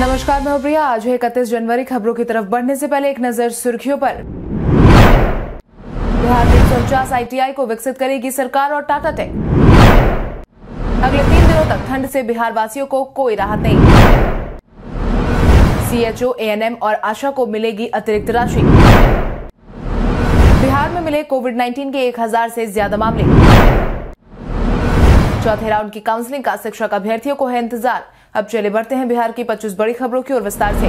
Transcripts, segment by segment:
नमस्कार मैं प्रिया आज है इकतीस जनवरी खबरों की तरफ बढ़ने से पहले एक नजर सुर्खियों पर बिहार में एक सौ उनचास आईटीआई को विकसित करेगी सरकार और टाटा टेक अगले तीन दिनों तक ठंड से बिहार वासियों को कोई राहत नहीं सीएचओ एएनएम और आशा को मिलेगी अतिरिक्त राशि बिहार में मिले कोविड 19 के 1000 से ज्यादा मामले चौथे राउंड की काउंसलिंग का शिक्षक अभ्यर्थियों को है इंतजार अब चले बढ़ते हैं बिहार की 25 बड़ी खबरों की ओर विस्तार से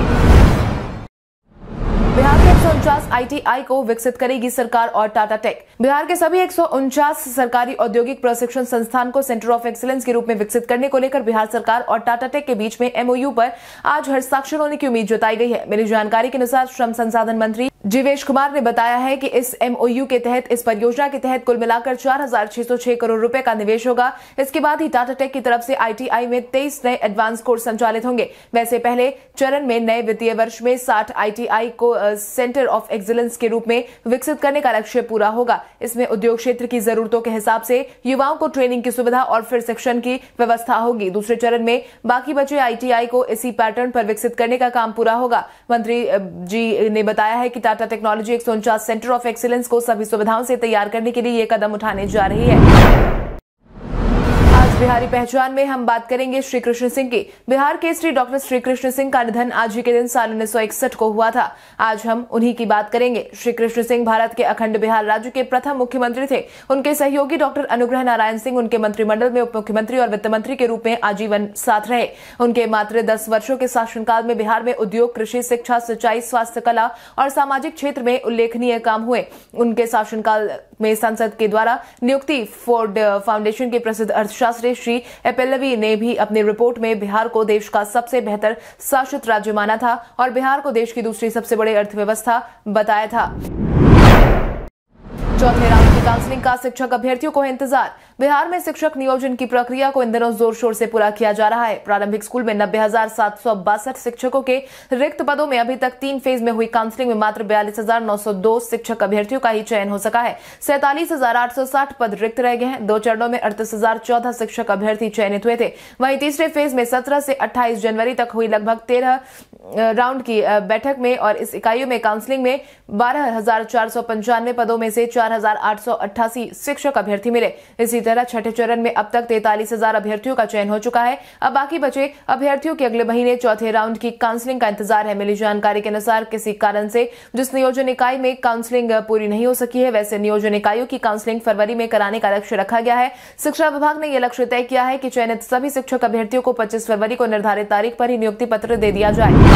बिहार के एक सौ आईटीआई को विकसित करेगी सरकार और टाटा टेक बिहार के सभी एक सरकारी औद्योगिक प्रशिक्षण संस्थान को सेंटर ऑफ एक्सीलेंस के रूप में विकसित करने को लेकर बिहार सरकार और टाटा टेक के बीच में एमओयू पर आज हस्ताक्षर होने की उम्मीद जताई गई है मिली जानकारी के अनुसार श्रम संसाधन मंत्री जीवेश कुमार ने बताया है कि इस एमओयू के तहत इस परियोजना के तहत कुल मिलाकर 4,606 करोड़ रुपए का निवेश होगा इसके बाद ही टाटा टेक की तरफ से आईटीआई में 23 नए एडवांस कोर्स संचालित होंगे वैसे पहले चरण में नए वित्तीय वर्ष में 60 आईटीआई को सेंटर ऑफ एक्सीलेंस के रूप में विकसित करने का लक्ष्य पूरा होगा इसमें उद्योग क्षेत्र की जरूरतों के हिसाब से युवाओं को ट्रेनिंग की सुविधा और फिर शिक्षण की व्यवस्था होगी दूसरे चरण में बाकी बचे आईटीआई को इसी पैटर्न पर विकसित करने का काम पूरा होगा मंत्री जी ने बताया है कि टाटा टाटा टेक्नोलॉजी एक सेंटर ऑफ एक्सीलेंस को सभी सुविधाओं से तैयार करने के लिए ये कदम उठाने जा रही है बिहारी पहचान में हम बात करेंगे श्री कृष्ण सिंह की बिहार के श्री डॉक्टर श्री कृष्ण सिंह का निधन आज ही के दिन साल उन्नीस को हुआ था आज हम उन्हीं की बात करेंगे श्री कृष्ण सिंह भारत के अखंड बिहार राज्य के प्रथम मुख्यमंत्री थे उनके सहयोगी डॉक्टर अनुग्रह नारायण सिंह उनके मंत्रिमंडल में उप मुख्यमंत्री और वित्त मंत्री के रूप में आजीवन साथ रहे उनके मात्र दस वर्षो के शासनकाल में बिहार में उद्योग कृषि शिक्षा सिंचाई स्वास्थ्य कला और सामाजिक क्षेत्र में उल्लेखनीय काम हुए उनके शासनकाल में संसद के द्वारा नियुक्ति फोर्ड फाउंडेशन के प्रसिद्ध अर्थशास्त्री से श्री एपेल्लवी ने भी अपनी रिपोर्ट में बिहार को देश का सबसे बेहतर शासित राज्य माना था और बिहार को देश की दूसरी सबसे बड़ी अर्थव्यवस्था बताया था चौथे राउंड की काउंसलिंग का शिक्षक अभ्यर्थियों को इंतजार बिहार में शिक्षक नियोजन की प्रक्रिया को इन दिनों जोर शोर से पूरा किया जा रहा है प्रारंभिक स्कूल में नब्बे हजार सात सौ बासठ शिक्षकों के रिक्त पदों में अभी तक तीन फेज में हुई काउंसलिंग में मात्र बयालीस हजार नौ सौ दो शिक्षक अभ्यर्थियों का ही चयन हो सका है सैतालीस हजार आठ सौ साठ पद रिक्त रह गए हैं दो चरणों में अड़तीस हजार चौदह शिक्षक अभ्यर्थी चयनित हुए थे वहीं तीसरे फेज में सत्रह से अट्ठाईस जनवरी तक हुई लगभग तेरह राउंड की बैठक में और इस इकाइयों में काउंसलिंग में बारह हजार चार सौ पंचानवे पदों में से चार हजार आठ सौ अट्ठासी शिक्षक अभ्यर्थी मिले इसी तरह छठे चरण में अब तक तैतालीस हजार अभ्यर्थियों का चयन हो चुका है अब बाकी बचे अभ्यर्थियों के अगले महीने चौथे राउंड की काउंसलिंग का इंतजार है मिली जानकारी के अनुसार किसी कारण से जिस नियोजन इकाई में काउंसलिंग पूरी नहीं हो सकी है वैसे नियोजन इकाइयों की काउंसलिंग फरवरी में कराने का लक्ष्य रखा गया है शिक्षा विभाग ने यह लक्ष्य तय किया है कि चयनित सभी शिक्षक अभ्यर्थियों को पच्चीस फरवरी को निर्धारित तारीख पर ही नियुक्ति पत्र दे दिया जाए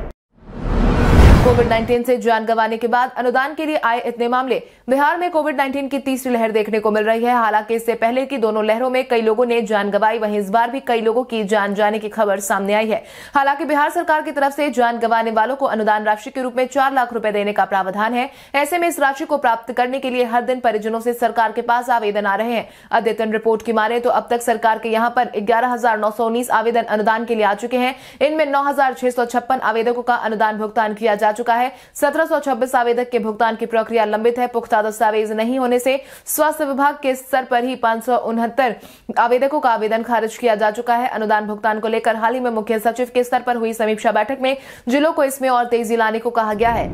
कोविड 19 से जान गंवाने के बाद अनुदान के लिए आए इतने मामले बिहार में कोविड 19 की तीसरी लहर देखने को मिल रही है हालांकि इससे पहले की दोनों लहरों में कई लोगों ने जान गंवाई वहीं इस बार भी कई लोगों की जान जाने की खबर सामने आई है हालांकि बिहार सरकार की तरफ से जान गंवाने वालों को अनुदान राशि के रूप में चार लाख रूपये देने का प्रावधान है ऐसे में इस राशि को प्राप्त करने के लिए हर दिन परिजनों से सरकार के पास आवेदन आ रहे हैं अद्यतन रिपोर्ट की माने तो अब तक सरकार के यहाँ पर ग्यारह आवेदन अनुदान के लिए आ चुके हैं इनमें नौ आवेदकों का अनुदान भुगतान किया जा जा चुका है सत्रह आवेदक के भुगतान की प्रक्रिया लंबित है पुख्ता दस्तावेज नहीं होने से स्वास्थ्य विभाग के स्तर पर ही पांच आवेदकों का आवेदन खारिज किया जा चुका है अनुदान भुगतान को लेकर हाल ही में मुख्य सचिव के स्तर पर हुई समीक्षा बैठक में जिलों को इसमें और तेजी लाने को कहा गया है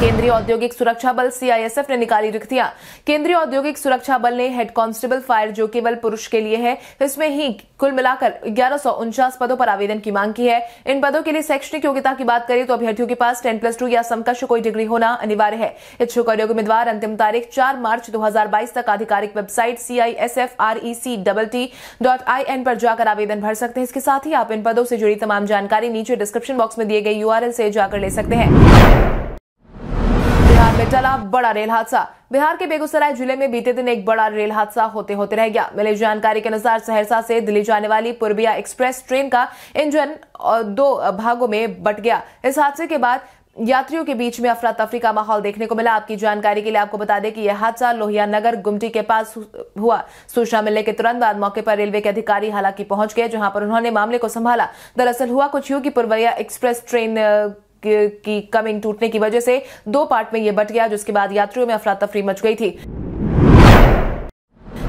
केंद्रीय औद्योगिक सुरक्षा बल सीआईएसएफ ने निकाली रिक्तियां केंद्रीय औद्योगिक सुरक्षा बल ने हेड कांस्टेबल फायर जो केवल पुरुष के लिए है इसमें ही कुल मिलाकर ग्यारह पदों पर आवेदन की मांग की है इन पदों के लिए शैक्षणिक योग्यता की बात करें तो अभ्यर्थियों के पास टेन प्लस टू या समकक्ष कोई डिग्री होना अनिवार्य है इच्छुक उद्योग उम्मीदवार अंतिम तारीख चार मार्च दो तक आधिकारिक website CISF double T dot I N पर जाकर आवेदन भर सकते हैं इसके साथ ही आप इन पदों से जुड़ी तमाम जानकारी नीचे डिस्क्रिप्शन बॉक्स में दिए गए यूआरएल से जाकर ले सकते हैं में टला बड़ा रेल हादसा बिहार के बेगूसराय जिले में बीते दिन एक बड़ा रेल हादसा होते होते रह गया मिली जानकारी के अनुसार सहरसा से दिल्ली जाने वाली पूर्बिया एक्सप्रेस ट्रेन का इंजन दो भागों में बट गया इस हादसे के बाद यात्रियों के बीच में अफरा तफरी का माहौल देखने को मिला आपकी जानकारी के लिए आपको बता दें कि यह हादसा लोहिया नगर गुमटी के पास हुआ सूचना मिलने के तुरंत बाद मौके पर रेलवे के अधिकारी हालांकि पहुंच गए जहां पर उन्होंने मामले को संभाला दरअसल हुआ कुछ यू कि पुरवैया एक्सप्रेस ट्रेन की कमिंग टूटने की वजह से दो पार्ट में यह बट गया जिसके बाद यात्रियों में अफरा तफरी मच गई थी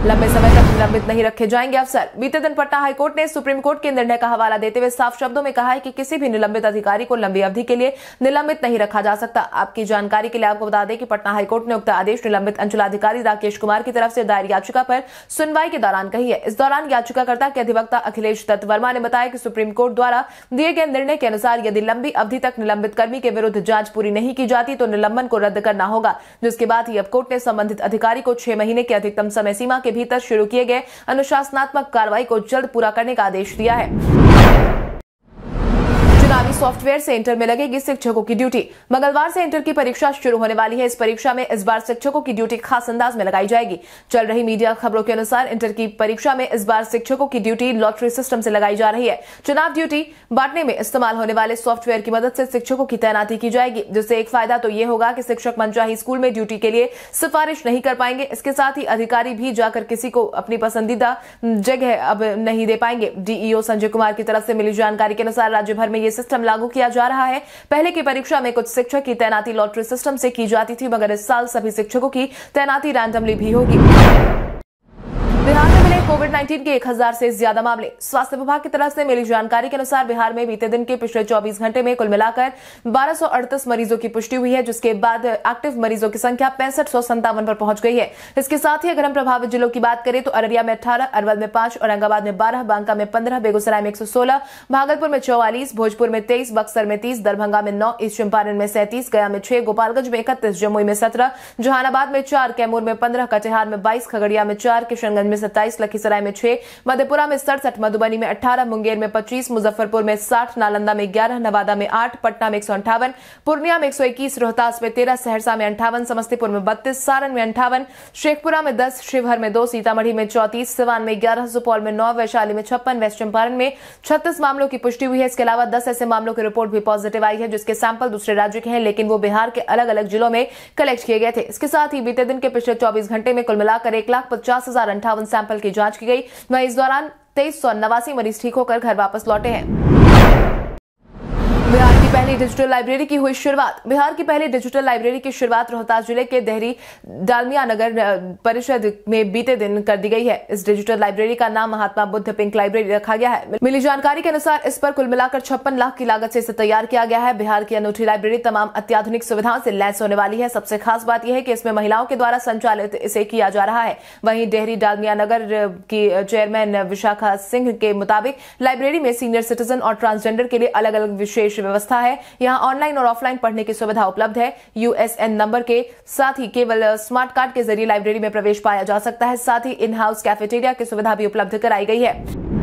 लंबे समय तक निलंबित नहीं रखे जाएंगे अफसर बीते दिन पटना हाईकोर्ट ने सुप्रीम कोर्ट के निर्णय का हवाला देते हुए साफ शब्दों में कहा है कि किसी भी निलंबित अधिकारी को लंबी अवधि के लिए निलंबित नहीं रखा जा सकता आपकी जानकारी के लिए आपको बता दें कि पटना हाईकोर्ट ने उक्त आदेश निलंबित अंचलाधिकारी राकेश कुमार की तरफ से दायर याचिका पर सुनवाई के दौरान कही है इस दौरान याचिकाकर्ता के अधिवक्ता अखिलेश दत्त वर्मा ने बताया कि सुप्रीम कोर्ट द्वारा दिए गए निर्णय के अनुसार यदि लंबी अवधि तक निलंबित कर्मी के विरुद्ध जांच पूरी नहीं की जाती तो निलंबन को रद्द करना होगा जिसके बाद ही अब कोर्ट ने संबंधित अधिकारी को छह महीने की अधिकतम समय सीमा के भीतर शुरू किए गए अनुशासनात्मक कार्रवाई को जल्द पूरा करने का आदेश दिया है आगामी सॉफ्टवेयर सेंटर में लगेगी शिक्षकों की ड्यूटी मंगलवार से इंटर की परीक्षा शुरू होने वाली है इस परीक्षा में इस बार शिक्षकों की ड्यूटी खास अंदाज में लगाई जाएगी चल रही मीडिया खबरों के अनुसार इंटर की परीक्षा में इस बार शिक्षकों की ड्यूटी लॉटरी सिस्टम से लगाई जा रही है चुनाव ड्यूटी बांटने में इस्तेमाल होने वाले सॉफ्टवेयर की मदद से शिक्षकों की तैनाती की जाएगी जिससे एक फायदा तो ये होगा कि शिक्षक मनचाही स्कूल में ड्यूटी के लिए सिफारिश नहीं कर पाएंगे इसके साथ ही अधिकारी भी जाकर किसी को अपनी पसंदीदा जगह अब नहीं दे पाएंगे डीईओ संजय कुमार की तरफ से मिली जानकारी के अनुसार राज्य भर में ये सिस्टम लागू किया जा रहा है पहले की परीक्षा में कुछ शिक्षक की तैनाती लॉटरी सिस्टम से की जाती थी मगर इस साल सभी शिक्षकों की तैनाती रैंडमली भी होगी बिहार में मिले कोविड 19 के 1000 से ज्यादा मामले स्वास्थ्य विभाग की तरफ से मिली जानकारी के अनुसार बिहार में बीते दिन के पिछले 24 घंटे में कुल मिलाकर 1238 मरीजों की पुष्टि हुई है जिसके बाद एक्टिव मरीजों की संख्या पैंसठ पर पहुंच गई है इसके साथ ही अगर हम प्रभावित जिलों की बात करें तो अररिया में अठारह अरवल में पांच औरंगाबाद में बारह बांका में पंद्रह बेगूसराय में एक भागलपुर में चौवालीस भोजपुर में तेईस बक्सर में तीस दरभंगा में नौ ईस्ट चंपारण में सैंतीस गया में छह गोपालगंज में इकतीस जमुई में सत्रह जहानाबाद में चार कैमूर में पंद्रह कटिहार में बाईस खगड़िया में चार किशनगंज में सत्ताईस लखीसराय में छह मधेपुरा में सड़सठ मधुबनी में अठारह मुंगेर में पच्चीस मुजफ्फरपुर में साठ नालंदा में ग्यारह नवादा में आठ पटना में एक पूर्णिया में एक रोहतास में तेरह सहरसा में अंठावन समस्तीपुर में बत्तीस सारण में अंठावन शेखपुरा में दस शिवहर में दो सीतामढ़ी में चौतीस सिवान में ग्यारह सुपौल में नौ वैशाली में छप्पन वेस्ट चंपारण में छत्तीस मामलों की पुष्टि हुई है इसके अलावा दस ऐसे मामलों की रिपोर्ट भी पॉजिटिव आई है जिसके सैंपल दूसरे राज्य के हैं लेकिन वो बिहार के अलग अलग जिलों में कलेक्ट किए गए थे इसके साथ ही बीते दिन के पिछले चौबीस घंटे में कुल मिलाकर एक लाख पचास हजार अंठावन सत्तावन सैंपल की जांच की गई वहीं इस दौरान तेईस मरीज ठीक होकर घर वापस लौटे हैं पहली डिजिटल लाइब्रेरी की हुई शुरुआत बिहार की पहली डिजिटल लाइब्रेरी की शुरुआत रोहतास जिले के देहरी डालमिया नगर परिषद में बीते दिन कर दी गई है इस डिजिटल लाइब्रेरी का नाम महात्मा बुद्ध पिंक लाइब्रेरी रखा गया है मिली जानकारी के अनुसार इस पर कुल मिलाकर छप्पन लाख की लागत से इसे तैयार किया गया है बिहार की अनूठी लाइब्रेरी तमाम अत्याधुनिक सुविधाओं से लैस होने वाली है सबसे खास बात यह है कि इसमें महिलाओं के द्वारा संचालित इसे किया जा रहा है वहीं डेहरी डालमिया नगर की चेयरमैन विशाखा सिंह के मुताबिक लाइब्रेरी में सीनियर सिटीजन और ट्रांसजेंडर के लिए अलग अलग विशेष व्यवस्था है यहाँ ऑनलाइन और ऑफलाइन पढ़ने की सुविधा उपलब्ध है यूएसएन नंबर के साथ ही केवल स्मार्ट कार्ड के जरिए लाइब्रेरी में प्रवेश पाया जा सकता है साथ ही इन हाउस कैफेटेरिया की सुविधा भी उपलब्ध कराई गई है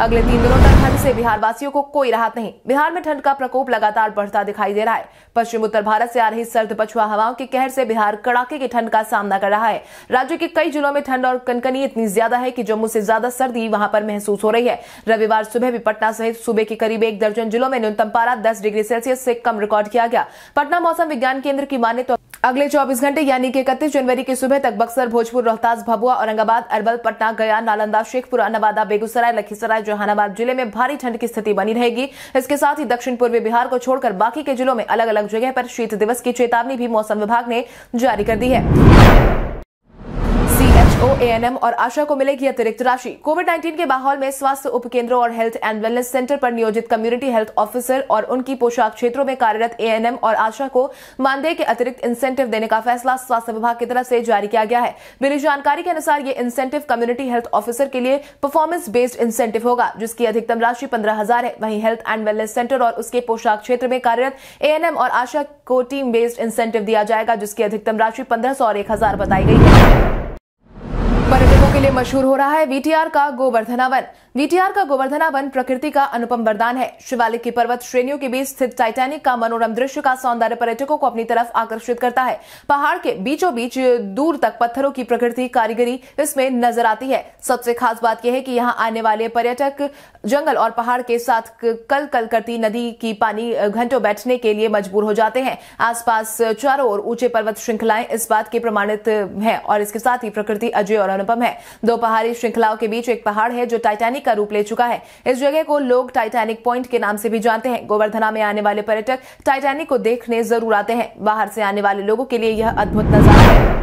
अगले तीन दिनों तक ठंड से बिहार वासियों को कोई राहत नहीं बिहार में ठंड का प्रकोप लगातार बढ़ता दिखाई दे रहा है पश्चिम उत्तर भारत से आ रही सर्द पछुआ हवाओं के कहर से बिहार कड़ाके की ठंड का सामना कर रहा है राज्य के कई जिलों में ठंड और कनकनी इतनी ज्यादा है की जम्मू से ज्यादा सर्दी वहां पर महसूस हो रही है रविवार सुबह भी पटना सहित सूबे के करीब एक दर्जन जिलों में न्यूनतम पारा दस डिग्री सेल्सियस से कम रिकॉर्ड किया गया पटना मौसम विज्ञान केंद्र की माने तो अगले 24 घंटे यानी कि इकतीस जनवरी की सुबह तक बक्सर भोजपुर रोहतास भभुआ औरंगाबाद अरवल पटना गया नालंदा शेखपुरा नवादा बेगूसराय लखीसराय जहानाबाद जिले में भारी ठंड की स्थिति बनी रहेगी इसके साथ ही दक्षिण पूर्वी बिहार को छोड़कर बाकी के जिलों में अलग अलग जगह पर शीत दिवस की चेतावनी भी मौसम विभाग ने जारी कर दी है डीओ एएनएम और आशा को मिलेगी अतिरिक्त राशि कोविड 19 के माहौल में स्वास्थ्य उपकेंद्रों और हेल्थ एंड वेलनेस सेंटर पर नियोजित कम्युनिटी हेल्थ ऑफिसर और उनकी पोशाक क्षेत्रों में कार्यरत एएनएम और आशा को मानदेय के अतिरिक्त इंसेंटिव देने का फैसला स्वास्थ्य विभाग की तरफ से जारी किया गया है मिली जानकारी के अनुसार ये इंसेंटिव कम्युनिटी हेल्थ ऑफिसर के लिए परफॉर्मेंस बेस्ड इंसेंटिव होगा जिसकी अधिकतम राशि पंद्रह हजार है वहीं हेल्थ एंड वेलनेस सेंटर और उसके पोशाक क्षेत्र में कार्यरत एएनएम और आशा को टीम बेस्ड इंसेंटिव दिया जाएगा जिसकी अधिकतम राशि पंद्रह सौ और एक हजार बताई गई है के लिए मशहूर हो रहा है वीटीआर का गोवर्धना वन वीटीआर का गोवर्धना वन प्रकृति का अनुपम वरदान है शिवालिक की पर्वत श्रेणियों के बीच स्थित टाइटैनिक का मनोरम दृश्य का सौंदर्य पर्यटकों को अपनी तरफ आकर्षित करता है पहाड़ के बीचों बीच दूर तक पत्थरों की प्रकृति कारीगरी इसमें नजर आती है सबसे खास बात यह है कि यहाँ आने वाले पर्यटक जंगल और पहाड़ के साथ कल कल करती नदी की पानी घंटों बैठने के लिए मजबूर हो जाते हैं आसपास चारों ओर ऊंचे पर्वत श्रृंखलाएं इस बात के प्रमाणित है और इसके साथ ही प्रकृति अजय और अनुपम है दो पहाड़ी श्रृंखलाओं के बीच एक पहाड़ है जो टाइटैनिक का रूप ले चुका है इस जगह को लोग टाइटैनिक पॉइंट के नाम से भी जानते हैं गोवर्धना में आने वाले पर्यटक टाइटैनिक को देखने जरूर आते हैं बाहर से आने वाले लोगों के लिए यह अद्भुत नजारा है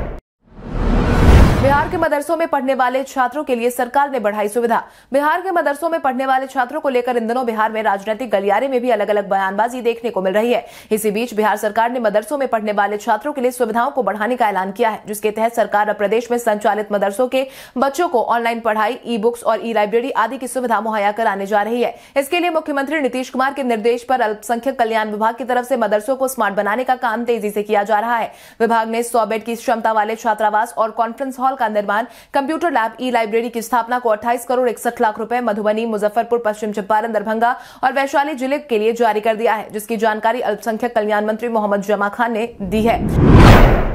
बिहार के मदरसों में पढ़ने वाले छात्रों के लिए सरकार ने बढ़ाई सुविधा बिहार के मदरसों में पढ़ने वाले छात्रों को लेकर इन दिनों बिहार में राजनीतिक गलियारे में भी अलग अलग बयानबाजी देखने को मिल रही है इसी बीच बिहार सरकार ने मदरसों में पढ़ने वाले छात्रों के लिए सुविधाओं को बढ़ाने का ऐलान किया है जिसके तहत सरकार अब प्रदेश में संचालित मदरसों के बच्चों को ऑनलाइन पढ़ाई ई बुक्स और ई लाइब्रेरी आदि की सुविधा मुहैया कराने जा रही है इसके लिए मुख्यमंत्री नीतीश कुमार के निर्देश पर अल्पसंख्यक कल्याण विभाग की तरफ से मदरसों को स्मार्ट बनाने का काम तेजी से किया जा रहा है विभाग ने सौ बेड की क्षमता वाले छात्रावास और कॉन्फ्रेंस हॉल हॉल का निर्माण कंप्यूटर लैब ई लाइब्रेरी की स्थापना को अट्ठाईस करोड़ इकसठ लाख रूपये मधुबनी मुजफ्फरपुर पश्चिम चंपारण दरभंगा और वैशाली जिले के लिए जारी कर दिया है जिसकी जानकारी अल्पसंख्यक कल्याण मंत्री मोहम्मद जमा खान ने दी है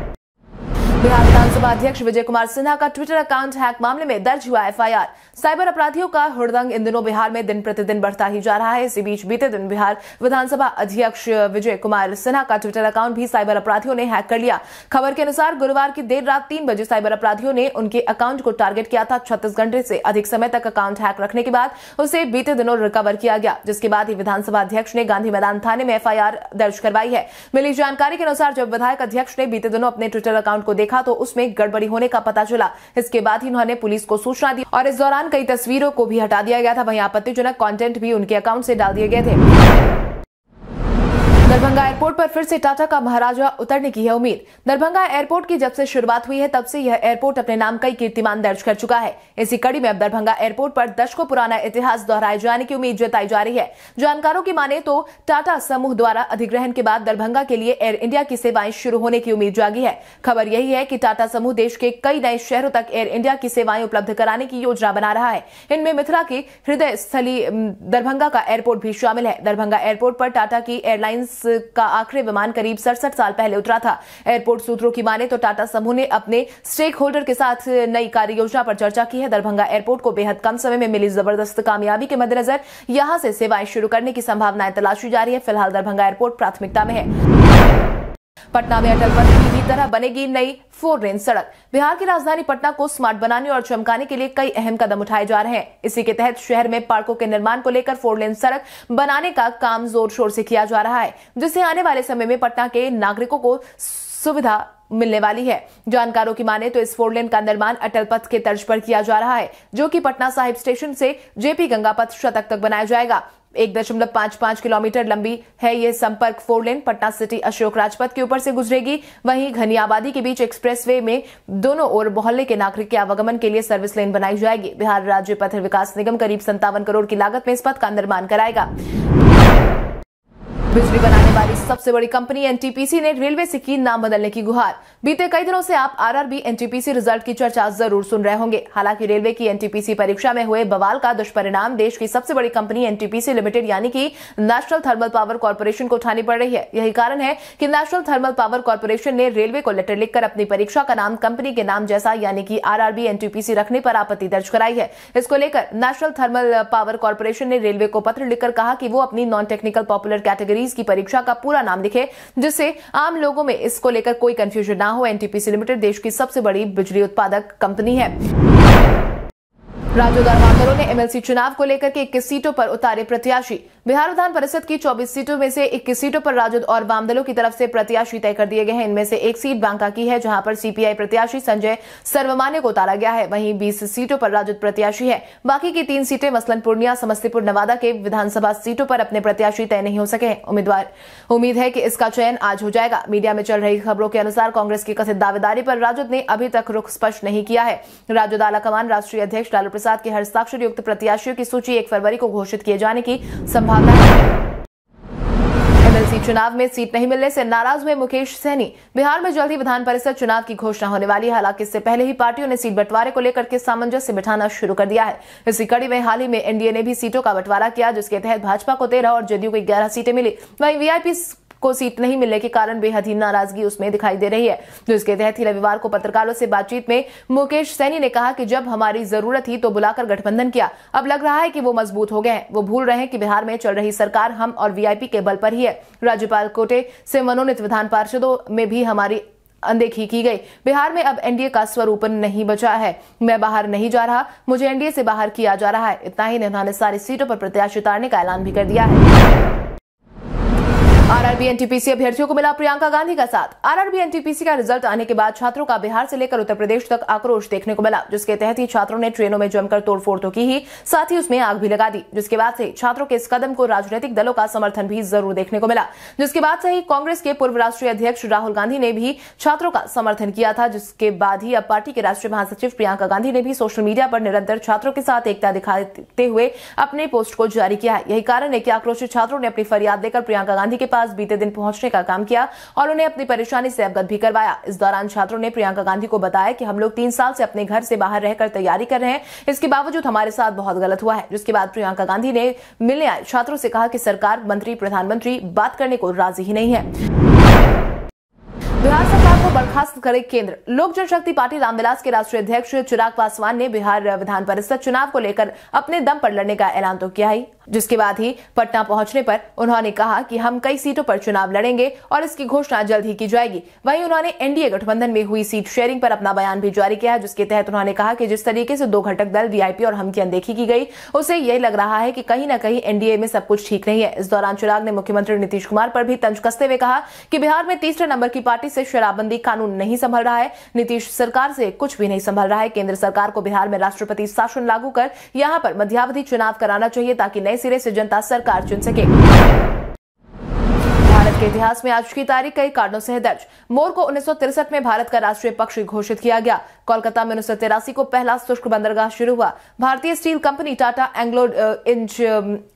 बिहार विधानसभा अध्यक्ष विजय कुमार सिन्हा का ट्विटर अकाउंट हैक मामले में दर्ज हुआ एफआईआर साइबर अपराधियों का हुड़दंग इन दिनों बिहार में दिन प्रतिदिन बढ़ता ही जा रहा है इसी बीच बीते दिन बिहार विधानसभा अध्यक्ष विजय कुमार सिन्हा का ट्विटर अकाउंट भी साइबर अपराधियों ने हैक कर लिया खबर के अनुसार गुरुवार की देर रात तीन बजे साइबर अपराधियों ने उनके अकाउंट को टारगेट किया था छत्तीस घंटे से अधिक समय तक अकाउंट हैक रखने के बाद उसे बीते दिनों रिकवर किया गया जिसके बाद ही विधानसभा अध्यक्ष ने गांधी मैदान थाने में एफआईआर दर्ज करवाई है मिली जानकारी के अनुसार जब विधायक अध्यक्ष ने बीते दिनों अपने ट्विटर अकाउंट को देखा तो उसमें गड़बड़ी होने का पता चला इसके बाद ही उन्होंने पुलिस को सूचना दी और इस दौरान कई तस्वीरों को भी हटा दिया गया था वहीं आपत्तिजनक कॉन्टेंट भी उनके अकाउंट से डाल दिए गए थे दरभंगा एयरपोर्ट पर फिर से टाटा का महाराजा उतरने की है उम्मीद दरभंगा एयरपोर्ट की जब से शुरुआत हुई है तब से यह एयरपोर्ट अपने नाम कई कीर्तिमान दर्ज कर चुका है इसी कड़ी में अब दरभंगा एयरपोर्ट पर दशकों पुराना इतिहास दोहराए जाने की उम्मीद जताई जा रही है जानकारों की माने तो टाटा समूह द्वारा अधिग्रहण के बाद दरभंगा के लिए एयर इंडिया की सेवाएं शुरू होने की उम्मीद जागी है खबर यही है की टाटा समूह देश के कई नए शहरों तक एयर इंडिया की सेवाएं उपलब्ध कराने की योजना बना रहा है इनमें मिथिला की हृदय स्थली दरभंगा का एयरपोर्ट भी शामिल है दरभंगा एयरपोर्ट पर टाटा की एयरलाइंस एयरलाइंस का आखिरी विमान करीब सड़सठ साल पहले उतरा था एयरपोर्ट सूत्रों की माने तो टाटा समूह ने अपने स्टेक होल्डर के साथ नई कार्य योजना पर चर्चा की है दरभंगा एयरपोर्ट को बेहद कम समय में मिली जबरदस्त कामयाबी के मद्देनजर यहां से सेवाएं शुरू करने की संभावनाएं तलाशी जा रही है फिलहाल दरभंगा एयरपोर्ट प्राथमिकता में है पटना में अटल पथ की भी तरह बनेगी नई फोर लेन सड़क बिहार की राजधानी पटना को स्मार्ट बनाने और चमकाने के लिए कई अहम कदम उठाए जा रहे हैं इसी के तहत शहर में पार्कों के निर्माण को लेकर फोर लेन सड़क बनाने का काम जोर शोर से किया जा रहा है जिससे आने वाले समय में पटना के नागरिकों को सुविधा मिलने वाली है जानकारों की माने तो इस फोर लेन का निर्माण अटल पथ के तर्ज पर किया जा रहा है जो कि पटना साहिब स्टेशन से जेपी गंगा पथ शतक तक बनाया जाएगा एक दशमलव पांच पांच किलोमीटर लंबी है यह संपर्क four lane Patna city Ashok Rajpath के ऊपर से गुजरेगी वहीं घनी आबादी के बीच एक्सप्रेसवे में दोनों ओर मोहल्ले के नागरिक के आवागमन के लिए सर्विस लेन बनाई जाएगी बिहार राज्य पथ विकास निगम करीब संतावन करोड़ की लागत में इस पथ का निर्माण कराएगा बिजली बनाने वाली सबसे बड़ी कंपनी एनटीपीसी ने रेलवे से की नाम बदलने की गुहार बीते कई दिनों से आप आरआरबी एनटीपीसी रिजल्ट की चर्चा जरूर सुन रहे होंगे हालांकि रेलवे की एनटीपीसी परीक्षा में हुए बवाल का दुष्परिणाम देश की सबसे बड़ी कंपनी एनटीपीसी लिमिटेड यानी कि नेशनल थर्मल पावर कॉरपोरेशन को उठानी पड़ रही है यही कारण है कि नेशनल थर्मल पावर कॉरपोरेशन ने रेलवे को लेटर लिखकर अपनी परीक्षा का नाम कंपनी के नाम जैसा यानी कि आरआरबी एनटीपीसी रखने पर आपत्ति दर्ज कराई है इसको लेकर नेशनल थर्मल पावर कॉरपोरेशन ने रेलवे को पत्र लिखकर कहा कि वो अपनी नॉन टेक्निकल पॉपुलर कैटेगरी मरीज की परीक्षा का पूरा नाम लिखे जिससे आम लोगों में इसको लेकर कोई कंफ्यूजन ना हो एनटीपीसी लिमिटेड देश की सबसे बड़ी बिजली उत्पादक कंपनी है राजू धर्माकरों ने एमएलसी चुनाव को लेकर के 21 सीटों पर उतारे प्रत्याशी बिहार विधान परिषद की 24 सीटों में से 21 सीटों पर राजद और वामदलों की तरफ से प्रत्याशी तय कर दिए गए हैं इनमें से एक सीट बांका की है जहां पर सीपीआई प्रत्याशी संजय सर्वमान्य को उतारा गया है वहीं 20 सीटों पर राजद प्रत्याशी है बाकी की तीन सीटें मसलन पूर्णिया समस्तीपुर नवादा के विधानसभा सीटों पर अपने प्रत्याशी तय नहीं हो सके उम्मीदवार उम्मीद है कि इसका चयन आज हो जाएगा मीडिया में चल रही खबरों के अनुसार कांग्रेस की कथित दावेदारी पर राजद ने अभी तक रुख स्पष्ट नहीं किया है राजद आलाकमान राष्ट्रीय अध्यक्ष लालू प्रसाद साथ के हस्ताक्षर युक्त प्रत्याशियों की सूची एक फरवरी को घोषित किए जाने की संभावना है एमएलसी चुनाव में सीट नहीं मिलने से नाराज हुए मुकेश सहनी बिहार में जल्द ही विधान परिषद चुनाव की घोषणा होने वाली है हालांकि इससे पहले ही पार्टियों ने सीट बंटवारे को लेकर के सामंजस्य बिठाना शुरू कर दिया है इसी कड़ी में हाल ही में एनडीए ने भी सीटों का बंटवारा किया जिसके तहत भाजपा को तेरह और जदयू को ग्यारह सीटें मिली वहीं वीआईपी को सीट नहीं मिलने के कारण बेहद ही नाराजगी उसमें दिखाई दे रही है तो इसके तहत ही रविवार को पत्रकारों से बातचीत में मुकेश सैनी ने कहा कि जब हमारी जरूरत ही तो बुलाकर गठबंधन किया अब लग रहा है कि वो मजबूत हो गए हैं वो भूल रहे हैं कि बिहार में चल रही सरकार हम और वीआईपी के बल पर ही है राज्यपाल कोटे से मनोनीत विधान पार्षदों में भी हमारी अनदेखी की गई बिहार में अब एनडीए का स्वरूप नहीं बचा है मैं बाहर नहीं जा रहा मुझे एनडीए से बाहर किया जा रहा है इतना ही नहीं उन्होंने सारी सीटों पर प्रत्याशी उतारने का ऐलान भी कर दिया है आरआरबी एनटीपीसी अभ्यर्थियों को मिला प्रियंका गांधी का साथ आरआरबी एनटीपीसी का रिजल्ट आने के बाद छात्रों का बिहार से लेकर उत्तर प्रदेश तक आक्रोश देखने को मिला जिसके तहत ही छात्रों ने ट्रेनों में जमकर तोड़फोड़ तो की ही साथ ही उसमें आग भी लगा दी जिसके बाद से छात्रों के इस कदम को राजनीतिक दलों का समर्थन भी जरूर देखने को मिला जिसके बाद से ही कांग्रेस के पूर्व राष्ट्रीय अध्यक्ष राहुल गांधी ने भी छात्रों का समर्थन किया था जिसके बाद ही अब पार्टी के राष्ट्रीय महासचिव प्रियंका गांधी ने भी सोशल मीडिया पर निरंतर छात्रों के साथ एकता दिखाते हुए अपने पोस्ट को जारी किया है यही कारण है कि आक्रोशित छात्रों ने अपनी फरियाद लेकर प्रियंका गांधी के पास पास बीते दिन पहुंचने का काम किया और उन्हें अपनी परेशानी से अवगत भी करवाया इस दौरान छात्रों ने प्रियंका गांधी को बताया कि हम लोग तीन साल से अपने घर से बाहर रहकर तैयारी कर रहे हैं इसके बावजूद हमारे साथ बहुत गलत हुआ है जिसके बाद प्रियंका गांधी ने मिलने आए छात्रों से कहा कि सरकार मंत्री प्रधानमंत्री बात करने को राजी ही नहीं है बिहार सरकार को बर्खास्त करे केंद्र लोक जनशक्ति पार्टी रामविलास के राष्ट्रीय अध्यक्ष चिराग पासवान ने बिहार विधान परिषद चुनाव को लेकर अपने दम पर लड़ने का ऐलान तो किया ही जिसके बाद ही पटना पहुंचने पर उन्होंने कहा कि हम कई सीटों पर चुनाव लड़ेंगे और इसकी घोषणा जल्द ही की जाएगी वहीं उन्होंने एनडीए गठबंधन में हुई सीट शेयरिंग पर अपना बयान भी जारी किया जिसके तहत उन्होंने कहा कि जिस तरीके से दो घटक दल वीआईपी और हम की अनदेखी की गई उसे यही लग रहा है कि कहीं न कहीं एनडीए में सब कुछ ठीक नहीं है इस दौरान चिराग ने मुख्यमंत्री नीतीश कुमार पर भी तंज कसते हुए कहा कि बिहार में तीसरे नंबर की पार्टी से शराबबंदी कानून नहीं संभल रहा है नीतीश सरकार से कुछ भी नहीं संभल रहा है केंद्र सरकार को बिहार में राष्ट्रपति शासन लागू कर यहां पर मध्यावधि चुनाव कराना चाहिए ताकि नए नए सिरे से जनता सरकार चुन सके भारत के इतिहास में आज की तारीख कई कारणों से है दर्ज मोर को उन्नीस में भारत का राष्ट्रीय पक्षी घोषित किया गया कोलकाता में उन्नीस को पहला शुष्क बंदरगाह शुरू हुआ भारतीय स्टील कंपनी टाटा एंग्लो इंज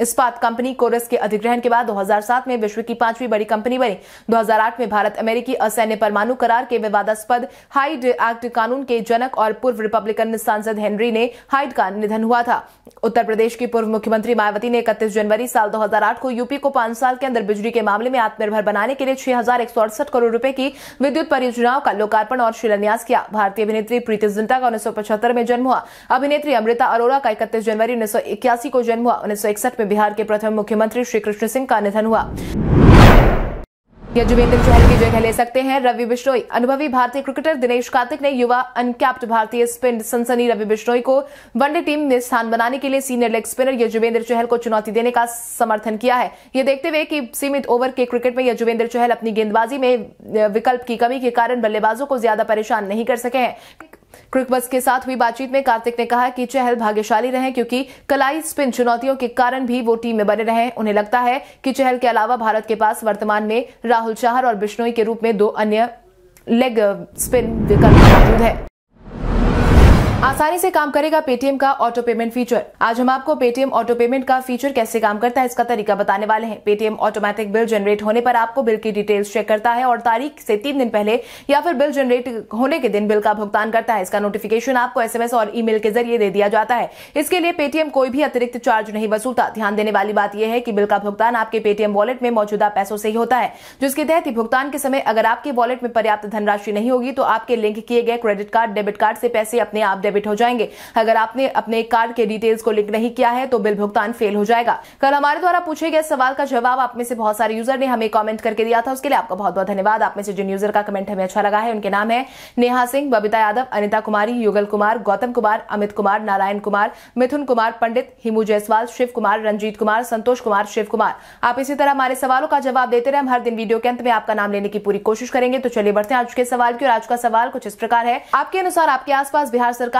इस्पात कंपनी कोरस के अधिग्रहण के बाद 2007 में विश्व की पांचवी बड़ी कंपनी बनी 2008 में भारत अमेरिकी असैन्य परमाणु करार के विवादास्पद हाइड एक्ट कानून के जनक और पूर्व रिपब्लिकन सांसद हेनरी ने हाइड का निधन हुआ था उत्तर प्रदेश की पूर्व मुख्यमंत्री मायावती ने इकतीस जनवरी साल दो को यूपी को पांच साल के अंदर बिजली के मामले में आत्मनिर्भर आत्मनिर्भर बनाने के लिए छह करोड़ रूपये की विद्युत परियोजनाओं का लोकार्पण और शिलान्यास किया भारतीय अभिनेत्री प्रीति जिंटा का उन्नीस में जन्म हुआ अभिनेत्री अमृता अरोरा का इकतीस जनवरी उन्नीस को जन्म हुआ उन्नीस में बिहार के प्रथम मुख्यमंत्री श्री कृष्ण सिंह का निधन हुआ यजुवेंद्र चहल की जगह ले सकते हैं रवि बिश्नोई अनुभवी भारतीय क्रिकेटर दिनेश कार्तिक ने युवा अनकैप्ड भारतीय स्पिन सनसनी रवि बिश्नोई को वनडे टीम में स्थान बनाने के लिए senior leg spinner Yuzvendra Chahal को चुनौती देने का समर्थन किया है ये देखते हुए कि सीमित ओवर के क्रिकेट में यजुवेंद्र चहल अपनी गेंदबाजी में विकल्प की कमी के कारण बल्लेबाजों को ज्यादा परेशान नहीं कर सके हैं क्रिक बस के साथ हुई बातचीत में कार्तिक ने कहा कि चहल भाग्यशाली रहे क्योंकि कलाई स्पिन चुनौतियों के कारण भी वो टीम में बने रहे उन्हें लगता है कि चहल के अलावा भारत के पास वर्तमान में राहुल चाहर और बिश्नोई के रूप में दो अन्य लेग स्पिन विकल्प मौजूद है आसानी से काम करेगा पेटीएम का ऑटो पेमेंट फीचर आज हम आपको पेटीएम ऑटो पेमेंट का फीचर कैसे काम करता है इसका तरीका बताने वाले हैं पेटीएम ऑटोमेटिक बिल जनरेट होने पर आपको बिल की डिटेल्स चेक करता है और तारीख से तीन दिन पहले या फिर बिल जनरेट होने के दिन बिल का भुगतान करता है इसका नोटिफिकेशन आपको एसएमएस और ईमेल के जरिए दे दिया जाता है इसके लिए पेटीएम कोई भी अतिरिक्त चार्ज नहीं वसूलता ध्यान देने वाली बात यह है की बिल का भुगतान आपके पेटीएम वॉलेट में मौजूदा पैसों से ही होता है जिसके तहत भुगतान के समय अगर आपके वॉलेट में पर्याप्त धनराशि नहीं होगी तो आपके लिंक किए गए क्रेडिट कार्ड डेबिट कार्ड से पैसे अपने आप डेबिट हो जाएंगे अगर आपने अपने कार्ड के डिटेल्स को लिंक नहीं किया है तो बिल भुगतान फेल हो जाएगा कल हमारे द्वारा पूछे गए सवाल का जवाब आप में से बहुत सारे यूजर ने हमें कमेंट करके दिया था उसके लिए आपका बहुत बहुत धन्यवाद आप में से जिन यूजर का कमेंट हमें अच्छा लगा है उनके नाम है नेहा सिंह बबीता यादव अनिता कुमारी युगल कुमार गौतम कुमार अमित कुमार नारायण कुमार मिथुन कुमार पंडित हिमू जायसवाल शिव कुमार रंजीत कुमार संतोष कुमार शिव कुमार आप इसी तरह हमारे सवालों का जवाब देते रहे हम हर दिन वीडियो के अंत में आपका नाम लेने की पूरी कोशिश करेंगे तो चलिए बढ़ते हैं आज के सवाल की और आज का सवाल कुछ इस प्रकार है आपके अनुसार आपके आसपास बिहार सरकार